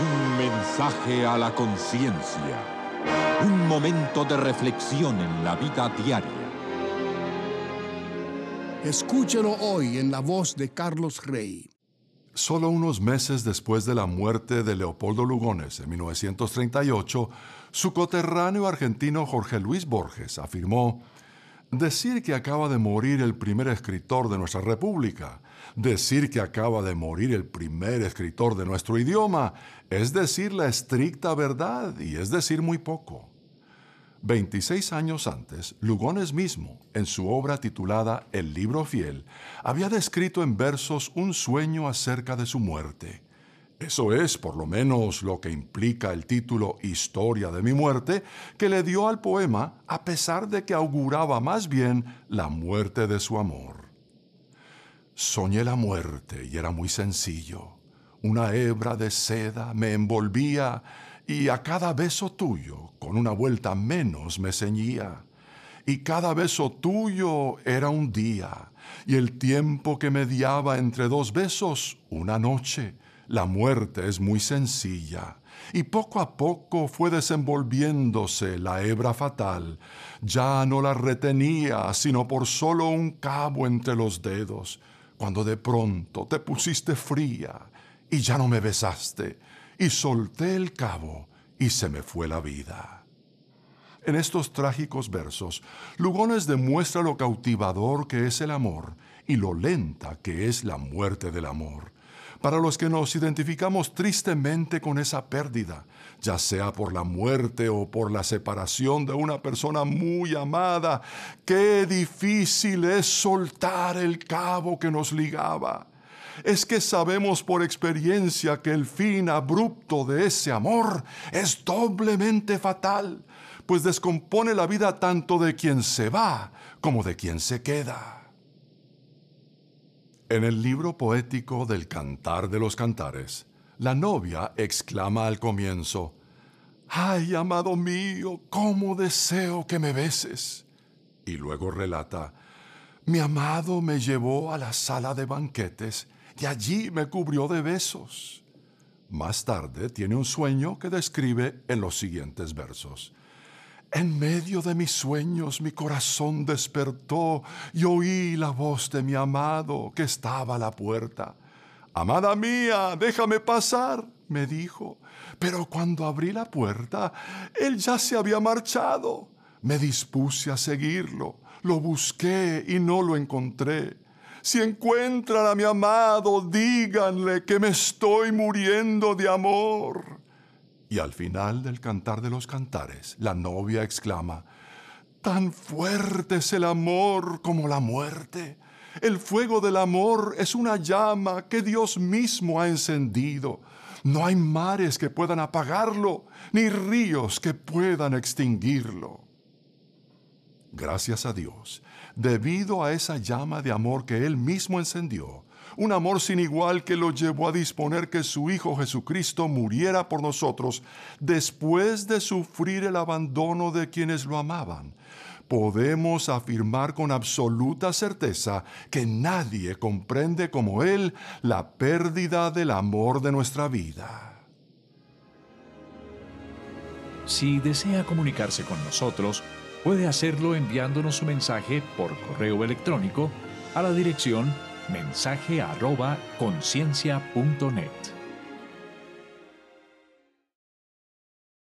Un mensaje a la conciencia. Un momento de reflexión en la vida diaria. Escúchelo hoy en la voz de Carlos Rey. Solo unos meses después de la muerte de Leopoldo Lugones en 1938, su coterráneo argentino Jorge Luis Borges afirmó Decir que acaba de morir el primer escritor de nuestra república, decir que acaba de morir el primer escritor de nuestro idioma, es decir la estricta verdad y es decir muy poco. Veintiséis años antes, Lugones mismo, en su obra titulada El libro fiel, había descrito en versos un sueño acerca de su muerte. Eso es por lo menos lo que implica el título Historia de mi muerte que le dio al poema a pesar de que auguraba más bien la muerte de su amor. Soñé la muerte y era muy sencillo. Una hebra de seda me envolvía y a cada beso tuyo con una vuelta menos me ceñía. Y cada beso tuyo era un día y el tiempo que mediaba entre dos besos una noche la muerte es muy sencilla y poco a poco fue desenvolviéndose la hebra fatal. Ya no la retenía, sino por solo un cabo entre los dedos, cuando de pronto te pusiste fría y ya no me besaste, y solté el cabo y se me fue la vida. En estos trágicos versos, Lugones demuestra lo cautivador que es el amor y lo lenta que es la muerte del amor para los que nos identificamos tristemente con esa pérdida, ya sea por la muerte o por la separación de una persona muy amada, qué difícil es soltar el cabo que nos ligaba. Es que sabemos por experiencia que el fin abrupto de ese amor es doblemente fatal, pues descompone la vida tanto de quien se va como de quien se queda. En el libro poético del Cantar de los Cantares, la novia exclama al comienzo, ¡Ay, amado mío, cómo deseo que me beses! Y luego relata, mi amado me llevó a la sala de banquetes y allí me cubrió de besos. Más tarde tiene un sueño que describe en los siguientes versos. En medio de mis sueños mi corazón despertó y oí la voz de mi amado que estaba a la puerta. Amada mía, déjame pasar, me dijo. Pero cuando abrí la puerta, él ya se había marchado. Me dispuse a seguirlo. Lo busqué y no lo encontré. Si encuentran a mi amado, díganle que me estoy muriendo de amor. Y al final del cantar de los cantares, la novia exclama, Tan fuerte es el amor como la muerte. El fuego del amor es una llama que Dios mismo ha encendido. No hay mares que puedan apagarlo, ni ríos que puedan extinguirlo. Gracias a Dios, debido a esa llama de amor que Él mismo encendió, un amor sin igual que lo llevó a disponer que su Hijo Jesucristo muriera por nosotros después de sufrir el abandono de quienes lo amaban. Podemos afirmar con absoluta certeza que nadie comprende como Él la pérdida del amor de nuestra vida. Si desea comunicarse con nosotros, puede hacerlo enviándonos su mensaje por correo electrónico a la dirección mensaje arroba conciencia.net.